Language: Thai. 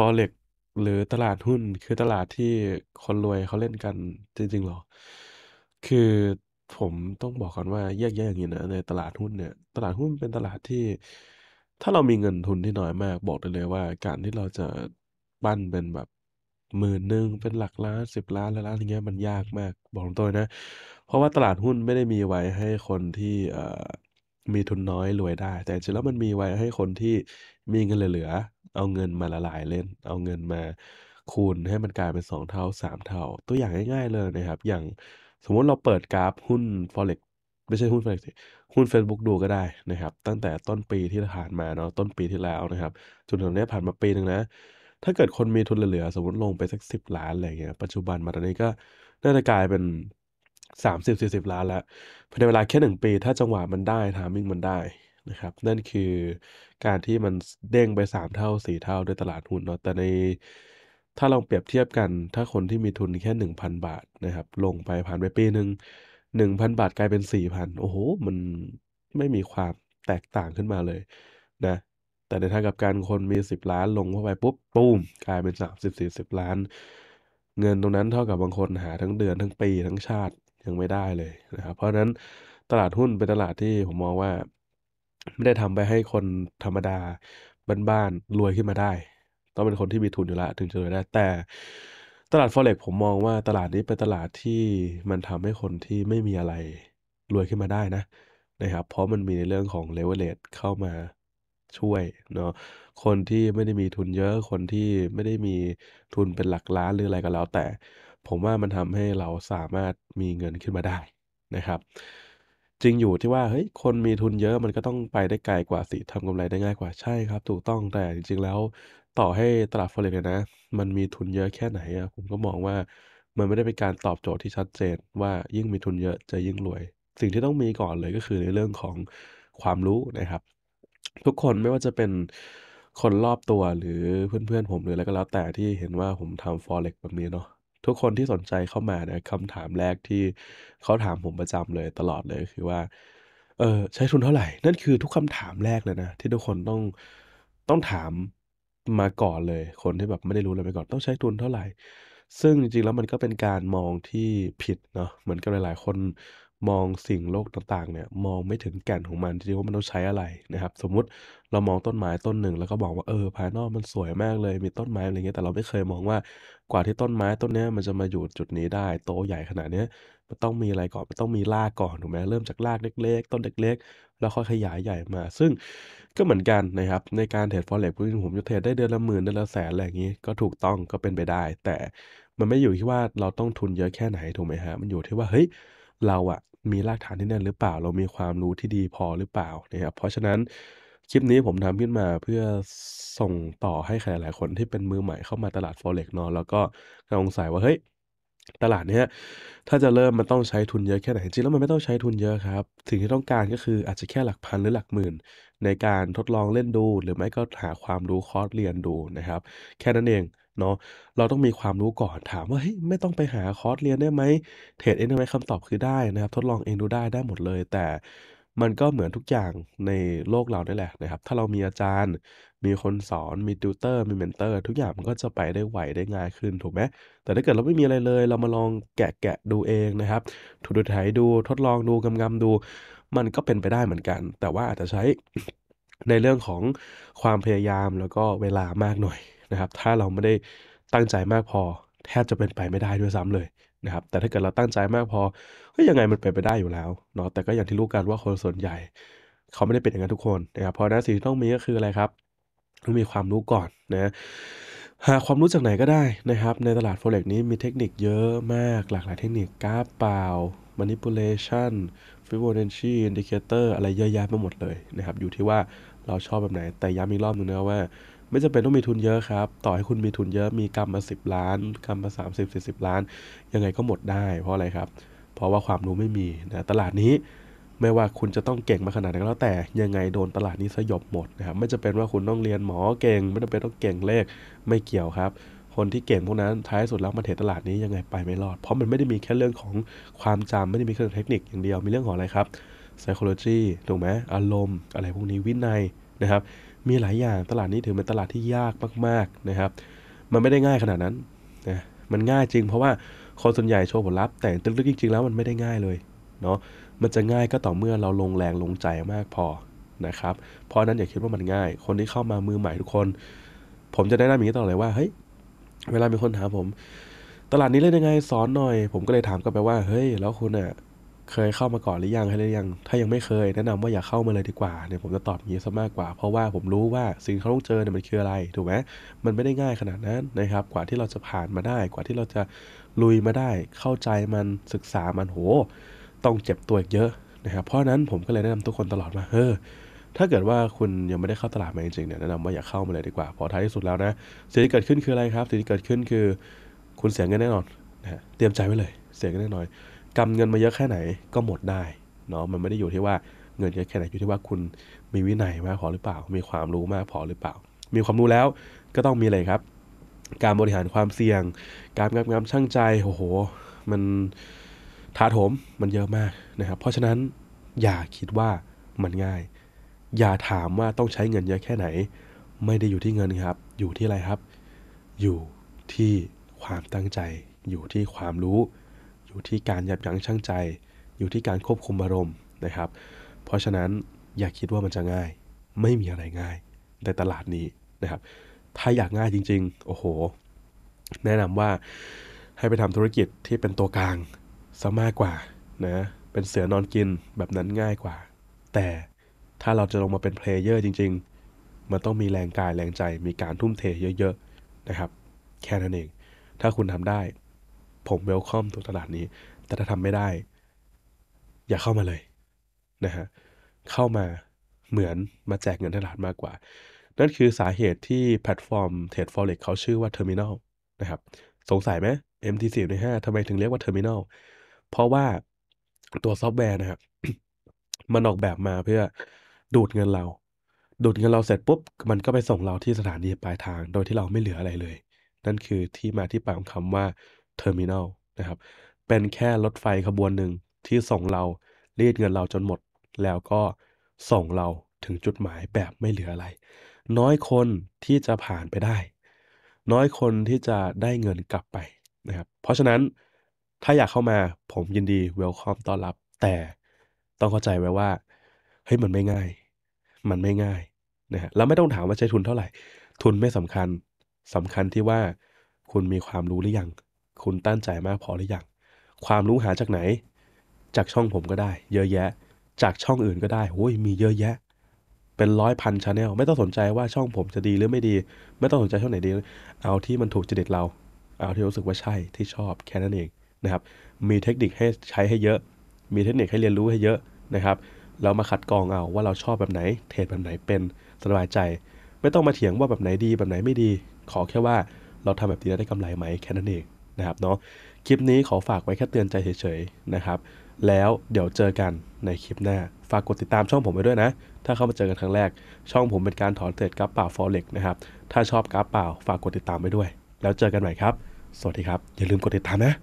f o r ็กหรือตลาดหุ้น คือตลาดที่คนรวยเขาเล่นกันจริงๆหรอ คือผมต้องบอกก่อนว่าแยกแยะอย่างนี้นะในตลาดหุ้นเนี่ยตลาดหุ้นเป็นตลาดที่ ถ้าเรามีเงินทุนที่น้อยมาก บอกได้เลยว่า การที่เราจะปั้นเป็นแบบหมื่นหนึ่งเป็นหลักล้านสิบล้านแล้วล้านอย่างเงี้ยมันยากมาก บอกตรงๆนะเพราะว่าตลาดหุ้นไม่ได้มีไว้ให้คนที่ เอ่อมีทุนน้อยรวยได้ แต่จริงแล้วมันมีไว้ให้คนที่มีเงินเหลือ ๆ เอาเงินมาละลายเล่น เอาเงินมาคูณให้มันกลายเป็น 2 เท่า 3 เท่า ตัวอย่างง่าย ๆ เลยนะครับ อย่างสมมติเราเปิดกราฟ หุ้น Forex ไม่ใช่หุ้น Forex สิหุ้นเฟซบุ๊กดูก็ได้นะครับ ตั้งแต่ต้นปีที่ผ่านมาเนาะต้นปีที่แล้วนะครับจนถึงเนี้ยผ่านมาปีหนึ่งนะ ถ้าเกิดคนมีทุนเหลือ ๆ สมมติลงไปสัก1 0 ล้านอะไรเงี้ยปัจจุบันมาตอนนี้ก็น่าจะกลายเป็นสามสิบสี่สิบล้านละภายในเวลาแค่หนึ่งปี ถ้าจังหวะมันได้ทามิ่งมันได้นะครับนั่นคือการที่มันเด้งไปสามเท่าสี่เท่าด้วยตลาดหุ้นเนาะแต่ในถ้าลองเปรียบเทียบกันถ้าคนที่มีทุนแค่หนึ่งพันบาทนะครับ ลงไปผ่านไปปีหนึ่งหนึ่งพันบาทกลายเป็นสี่พันโอ้โห มันไม่มีความแตกต่างขึ้นมาเลยนะ แต่ในทางกับการคนมี 10 ล้านลงเข้าไปปุ๊บปุ๊มกลายเป็น 30 40ล้าน เงินตรงนั้นเท่ากับบางคนหาทั้งเดือนทั้งปีทั้งชาติยังไม่ได้เลยนะครับ เพราะฉะนั้นตลาดหุ้นเป็นตลาดที่ผมมองว่าไม่ได้ทำไปให้คนธรรมดาบ้านๆรวยขึ้นมาได้ ต้องเป็นคนที่มีทุนอยู่ละถึงจะรวยได้ แต่ ตลาดฟอเร็กผมมองว่าตลาดนี้เป็นตลาดที่มันทำให้คนที่ไม่มีอะไรรวยขึ้นมาได้นะนะครับ เพราะมันมีในเรื่องของเลเวลเลตเข้ามาช่วยเนาะ คนที่ไม่ได้มีทุนเยอะ คนที่ไม่ได้มีทุนเป็นหลักล้านหรืออะไรก็แล้วแต่ผมว่ามันทำให้เราสามารถมีเงินขึ้นมาได้นะครับ จริงอยู่ที่ว่าเฮ้ยคนมีทุนเยอะมันก็ต้องไปได้ไกลกว่าสิทำกำไรได้ง่ายกว่าใช่ครับ ถูกต้องแต่จริงๆแล้วต่อให้ตลาด f o r e เรีนะ มันมีทุนเยอะแค่ไหนอะผมก็มองว่ามันไม่ได้เป็นการตอบโจทย์ที่ชัดเจน ว่ายิ่งมีทุนเยอะจะยิ่งรวย สิ่งที่ต้องมีก่อนเลยก็คือในเรื่องของความรู้นะครับ ทุกคนไม่ว่าจะเป็นคนรอบตัวหรือเพื่อนๆผมหรืออะไรก็แล้วแต่ที่เห็นว่าผมทำฟร o r e กแบบนี้เนาะทุกคนที่สนใจเข้ามานะคำถามแรกที่เขาถามผมประจำเลย ตลอดเลยคือว่า เออใช้ทุนเท่าไหร่ นั่นคือทุกคำถามแรกเลยนะ ที่ทุกคนต้องต้องถามมาก่อนเลยคนที่แบบไม่ได้รู้อะไรไปก่อนต้องใช้ทุนเท่าไหร่ ซึ่งจริงๆ แล้วมันก็เป็นการมองที่ผิดเนาะเหมือนกับหลาย ๆ คนมองสิ่งโลกต่างๆเนี่ยมองไม่ถึงแก่นของมันจริงๆว่ามันต้องใช้อะไรนะครับ สมมุติเรามองต้นไม้ต้นหนึ่งแล้วก็บอกว่าเออภายนอกมันสวยมากเลย มีต้นไม้อะไรเงี้ยแต่เราไม่เคยมองว่ากว่าที่ต้นไม้ต้นนี้มันจะมาอยู่จุดนี้ได้ โตใหญ่ขนาดนี้มันต้องมีอะไรก่อนมันต้องมีรากก่อนถูกไหมเริ่มจากรากเล็ก ๆ ต้นเล็ก ๆ แล้วค่อยขยายใหญ่มาซึ่งก็เหมือนกันนะครับในการเทรดฟอเร็กซ์ผมจะเทรดได้เดือนละหมื่นเดือนละแสนอะไรอย่างงี้ก็ถูกต้องก็เป็นไปได้ แต่มันไม่อยู่ที่ว่าเราต้องทุนเยอะแค่ไหนถูกไหมฮะมันอยู่ที่ว่าเฮ้ยเราอะมีรากฐานที่แน่นหรือเปล่า เรามีความรู้ที่ดีพอหรือเปล่านะครับ เพราะฉะนั้น คลิปนี้ผมทำขึ้นมาเพื่อส่งต่อให้ใครหลายๆคนที่เป็นมือใหม่เข้ามาตลาด Forex เนาะแล้วก็กำลังสงสัยว่า เฮ้ยตลาดเนี้ยถ้าจะเริ่มมันต้องใช้ทุนเยอะแค่ไหนจริงๆแล้วมันไม่ต้องใช้ทุนเยอะครับสิ่งที่ต้องการก็คืออาจจะแค่หลักพันหรือหลักหมื่นในการทดลองเล่นดูหรือไม่ก็หาความรู้คอร์สเรียนดูนะครับ แค่นั้นเองเนาะเราต้องมีความรู้ก่อนถามว่าเฮ้ยไม่ต้องไปหาคอร์สเรียนได้ไหมเทรดเองได้ไหมคำตอบคือได้นะครับ ทดลองเองดูได้ได้หมดเลย แต่ มันก็เหมือนทุกอย่างในโลกเราได้แหละนะครับ ถ้าเรามีอาจารย์มีคนสอน มีติวเตอร์ มีเมนเตอร์ ทุกอย่างมันก็จะไปได้ไหวได้ง่ายขึ้น ถูกไหม แต่ถ้าเกิดเราไม่มีอะไรเลย เรามาลองแกะแกะดูเองนะครับถูดูไถดู ทดลองดูกำกำดู มันก็เป็นไปได้เหมือนกัน แต่ว่าอาจจะใช้ในเรื่องของความพยายามแล้วก็เวลามากหน่อยนะครับ ถ้าเราไม่ได้ตั้งใจมากพอ แทบจะเป็นไปไม่ได้ด้วยซ้ำเลยนะครับ แต่ถ้าเกิดเราตั้งใจมากพอก็ยังไงมันเป็นไปได้อยู่แล้วเนาะ แต่ก็อย่างที่รู้กันว่าคนส่วนใหญ่ เขาไม่ได้เป็นอย่างนั้นทุกคนนะครับ เพราะนั้นสิ่งที่ต้องมีก็คืออะไรครับต้องมีความรู้ก่อนนะหาความรู้จากไหนก็ได้นะครับ ในตลาด Forex นี้มีเทคนิคเยอะมาก หลากหลายเทคนิคกราฟเปล่า manipulation Fibonacci indicator อะไรเยอะแยะไปหมดเลยนะครับอยู่ที่ว่าเราชอบแบบไหน แต่ย้ำอีกรอบหนึ่งนะว่า ไม่จำเป็นต้องมีทุนเยอะครับ ต่อให้คุณมีทุนเยอะ มีกำมาา10 ล้านกสามมา30 40 ล้าน ยังไงก็หมดได้ เพราะอะไรครับเพราะว่าความรู้ไม่มีนะตลาดนี้ไม่ว่าคุณจะต้องเก่งมาขนาดไหนก็แล้วแต่ยังไงโดนตลาดนี้สยบหมดนะครับไม่จะเป็นว่าคุณต้องเรียนหมอเก่ง ไม่จำเป็นต้องเก่งเลขไม่เกี่ยวครับ คนที่เก่งพวกนั้นท้ายสุดแล้วมาเทรดตลาดนี้ยังไงไปไม่รอด เพราะมันไม่ได้มีแค่เรื่องของความจำไม่ได้มีเรื่องเทคนิคอย่างเดียวมีเรื่องของอะไรครับ psychology ถูกไหมอารมณ์ อะไรพวกนี้วินัยนะครับมีหลายอย่างตลาดนี้ถือเป็นตลาดที่ยากมากๆนะครับมันไม่ได้ง่ายขนาดนั้นนะมันง่ายจริง เพราะว่าคนส่วนใหญ่โชว์ผลลัพธ์แต่ลึกๆจริง ๆแล้ว มันไม่ได้ง่ายเลยเนาะมันจะง่ายก็ต่อเมื่อเราลงแรงลงใจมากพอนะครับ เพราะนั้นอย่าคิดว่ามันง่าย คนที่เข้ามามือใหม่ทุกคน ผมจะได้นำมย่นี้ตลอดเลยว่า เฮ้ย เวลามีคนถามผม ตลาดนี้เล่นยังไง สอนหน่อย ผมก็เลยถามกลับไปว่า เฮ้ย แล้วคุณอะ่ะเคยเข้ามาก่อนหรือยังใคยหรือยัง ถ้ายังไม่เคย แนะนำว่าอย่าเข้ามาเลยดีกว่าเนี่ยผมจะตอบอย่างนี้ซะมากกว่า เพราะว่าผมรู้ว่าสิ่งที่เขาต้องเจอเนี่ยมันคืออะไร ถูกไหมมันไม่ได้ง่ายขนาดนั้นนะครับ กว่าที่เราจะผ่านมาได้ กว่าที่เราจะลุยมาได้ เข้าใจมัน ศึกษามัน โหต้องเจ็บตัวอีกเยอะนะครับ เพราะนั้นผมก็เลยแนะนำทุกคนตลอดว่าเออ ถ้าเกิดว่าคุณยังไม่ได้เข้าตลาดมาจริงๆเนี่ยแนะนำว่าอย่าเข้ามาเลยดีกว่า พอท้ายที่สุดแล้วนะ สิ่งที่เกิดขึ้นคืออะไรครับ สิ่งที่เกิดขึ้นคือ คุณเสียเงินแน่นอนนะเตรียมใจไว้เลย เสียเงินแน่นอนกำเงินมาเยอะแค่ไหนก็หมดได้เนาะ มันไม่ได้อยู่ที่ว่าเงินเยอะแค่ไหน อยู่ที่ว่าคุณมีวินัยมากพอหรือเปล่า มีความรู้มากพอหรือเปล่า มีความรู้แล้วก็ต้องมีอะไรครับ การบริหารความเสี่ยง การกำงับช่างใจโอ้โห มัน้าโถมมันเยอะมากนะครับ เพราะฉะนั้นอย่าคิดว่ามันง่าย อย่าถามว่าต้องใช้เงินเยอะแค่ไหน ไม่ได้อยู่ที่เงินครับ อยู่ที่อะไรครับ อยู่ที่ความตั้งใจ อยู่ที่ความรู้ อยู่ที่การยับยั้งชั่งใจ อยู่ที่การควบคุมอารมณ์นะครับ เพราะฉะนั้นอย่าคิดว่ามันจะง่าย ไม่มีอะไรง่ายในตลาดนี้นะครับ ถ้าอยากง่ายจริงๆ โอ้โห แนะนำว่าให้ไปทำธุรกิจที่เป็นตัวกลางซะมากกว่านะเป็นเสือนอนกินแบบนั้นง่ายกว่า แต่ถ้าเราจะลงมาเป็นเพลเยอร์จริงๆ มันต้องมีแรงกายแรงใจมีการทุ่มเทเยอะ ๆ นะครับ แค่นั้นเอง ถ้าคุณทำได้ผมเวลคอมตัวตลาดนี้ แต่ถ้าทำไม่ได้ อย่าเข้ามาเลยนะฮะเข้ามาเหมือนมาแจกเงินตลาดมากกว่า นั่นคือสาเหตุที่แพลตฟอร์มเทรดฟอเร็กเขาชื่อว่าเทอร์มินอลนะครับสงสัยไหม MT4 ใน5ทำไมถึงเรียกว่าเทอร์มินอลเพราะว่าตัวซอฟต์แวร์นะครับมันออกแบบมาเพื่อดูดเงินเรา ดูดเงินเราเสร็จปุ๊บ มันก็ไปส่งเราที่สถานีปลายทาง โดยที่เราไม่เหลืออะไรเลย นั่นคือที่มาที่ไปของคำว่าเทอร์มินอลนะครับ เป็นแค่รถไฟขบวนหนึ่งที่ส่งเรา รีดเงินเราจนหมด แล้วก็ส่งเราถึงจุดหมายแบบไม่เหลืออะไร น้อยคนที่จะผ่านไปได้ น้อยคนที่จะได้เงินกลับไปนะครับเพราะฉะนั้นถ้าอยากเข้ามาผมยินดีเวลคอมต้อนรับ แต่ต้องเข้าใจไว้ว่าเฮ้ยมันไม่ง่าย มันไม่ง่ายนะฮะแล้วไม่ต้องถามว่าใช้ทุนเท่าไหร่ ทุนไม่สำคัญ สำคัญที่ว่าคุณมีความรู้หรือยังคุณตั้งใจมากพอหรือยังความรู้หาจากไหน จากช่องผมก็ได้เยอะแยะ จากช่องอื่นก็ได้โอ้ยมีเยอะแยะ เป็นร้อยพันชาแนลไม่ต้องสนใจว่าช่องผมจะดีหรือไม่ดี ไม่ต้องสนใจช่องไหนดีเอาที่มันถูกจิตเราเอาที่รู้สึกว่าใช่ที่ชอบแค่นั้นเองนะครับมีเทคนิคให้ใช้ให้เยอะ มีเทคนิคให้เรียนรู้ให้เยอะนะครับ เรามาคัดกรองเอาว่าเราชอบแบบไหนเทรดแบบไหนเป็นสบายใจ ไม่ต้องมาเถียงว่าแบบไหนดีแบบไหนไม่ดี ขอแค่ว่าเราทำแบบนี้แล้วได้กำไรไหมแค่นั้นเองนะครับเนาะ คลิปนี้ขอฝากไว้แค่เตือนใจเฉยๆนะครับ แล้วเดี๋ยวเจอกันในคลิปหน้า ฝากกดติดตามช่องผมไปด้วยนะ ถ้าเข้ามาเจอกันครั้งแรก ช่องผมเป็นการถอนเทรดกราฟเปล่าฟอเร็กนะครับ ถ้าชอบกราฟเปล่าฝากกดติดตามไปด้วย แล้วเจอกันใหม่ครับ สวัสดีครับ อย่าลืมกดติดตามนะ